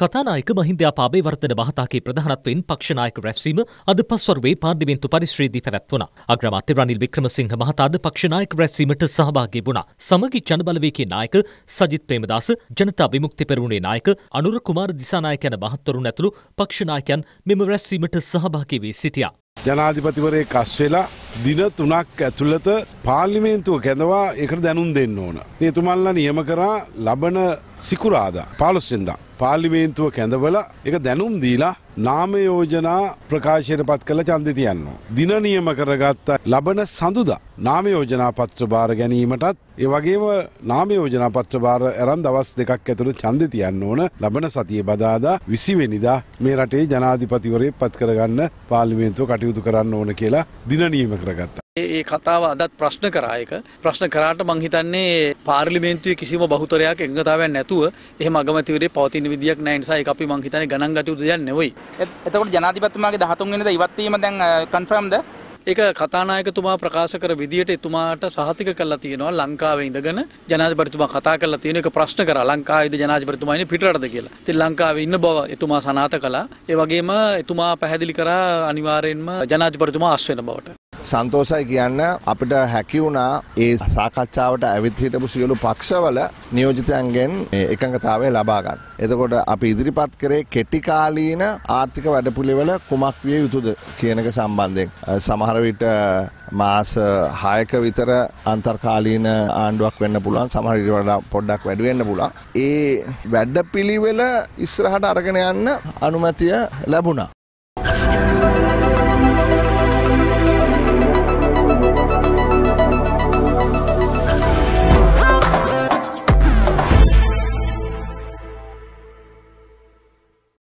කතානායක මහින්ද පාබේවර්ධන මහතාගේ ප්‍රධානත්වයෙන් පක්ෂනායක රැස්වීම අද පස්වරුවේ පාර්ලිමේන්තු පරිශ්‍රයේදී පැවැත්වුණා. අග්‍රාමාත්‍ය රනිල් වික්‍රමසිංහ මහතාද පක්ෂනායක රැස්වීමට සහභාගී වුණා. සමගි ජනබලවේගයේ නායක සජිත් ප්‍රේමදාස, ජනතා විමුක්ති පෙරමුණේ නායක අනුර කුමාර දිසානායක යන මහත්වරුන් ඇතුළු පක්ෂනායකයන් මෙම රැස්වීමට සහභාගී වී සිටියා. ජනාධිපතිවරයෙක් අස්වෙලා දින 3ක් ඇතුළත පාර්ලිමේන්තුව කැඳවා එකට දැනුම් දෙන්න ඕන. ඒතුමල්ලා නියම කරා ලබන සිකුරාදා පාලොස්සෙන්දා. පාර්ලිමේන්තුව කැඳවල එක දැනුම් දීලා නාමයෝජනා ප්‍රකාශයට පත් කළ චන්දි තියන්නවා. දින නියම කරගත්ත ලබන සඳුදා නාමයෝජනා පත්‍ර භාර ගැනීමටත් ඒ වගේම නාමයෝජනා පත්‍ර භාර ඇරන් දවස් දෙකක් ඇතුළත ඡන්දෙ තියන්න ඕන ලබන සතියේ බදාදා 20 වෙනිදා මේ රටේ ජනාධිපතිවරයෙක් පත් කරගන්න පාර්ලිමේන්තුව කටයුතු කරන්න ඕන කියලා දින නියම කරගත්තා. ඒ කතාව අදත් ප්‍රශ්න කරායක ප්‍රශ්න කරාට මං හිතන්නේ පාර්ලිමේන්තුවේ කිසිම බහුතරයක් එකඟතාවයක් නැතුව එහෙම අගමැතිවරේ පවතින විදියක් නැහැ නිසා ඒක අපි මං හිතන්නේ ගණන් ගත යුතු දෙයක් නෙවෙයි. එතකොට ජනාධිපතිතුමාගේ 13 වෙනිදා ඉවත් වීම දැන් කන්ෆර්ම්ද? ඒක කතානායකතුමා ප්‍රකාශ කර විදියට එතුමාට සහතික කරලා තියෙනවා ලංකාවේ ඉඳගෙන ජනාධිපතිතුමා කතා කරලා තියෙන එක ප්‍රශ්න කරා ලංකාවේ ජනාධිපතිතුමා ඉන්නේ පිටරටද කියලා. ඉතින් ලංකාවේ ඉන්න බව එතුමා සනාථ කළා. ඒ වගේම එතුමා පැහැදිලි කරා අනිවාර්යයෙන්ම ජනාධිපතිතුමා අස් වෙන බවට. සන්තෝසයි කියන්න අපිට හැකිවුණා ඒ සාකච්ඡාවට ඇවිත් හිටපු සියලු පක්ෂවල නියෝජිතයන්ගෙන් එකඟතාවය ලබාගන්න. එතකොට අපි ඉදිරිපත් කරේ කෙටිකාලීන ආර්ථික වැඩපුලිවල කුමක් විය යුතුද කියනක සම්බන්ධයෙන්. සමහරවිට මාස හයක විතර අන්තර්කාලීන ආණ්ඩුවක් වෙන්න පුළුවන් සමහරට වඩා පොඩ්ඩක් වැඩුවෙන්න පුළුවන්. ඒ වැඩ පිළිවෙල ඉස්සරහට අරගෙන යන්න අනුමැතිය ලැබුණා.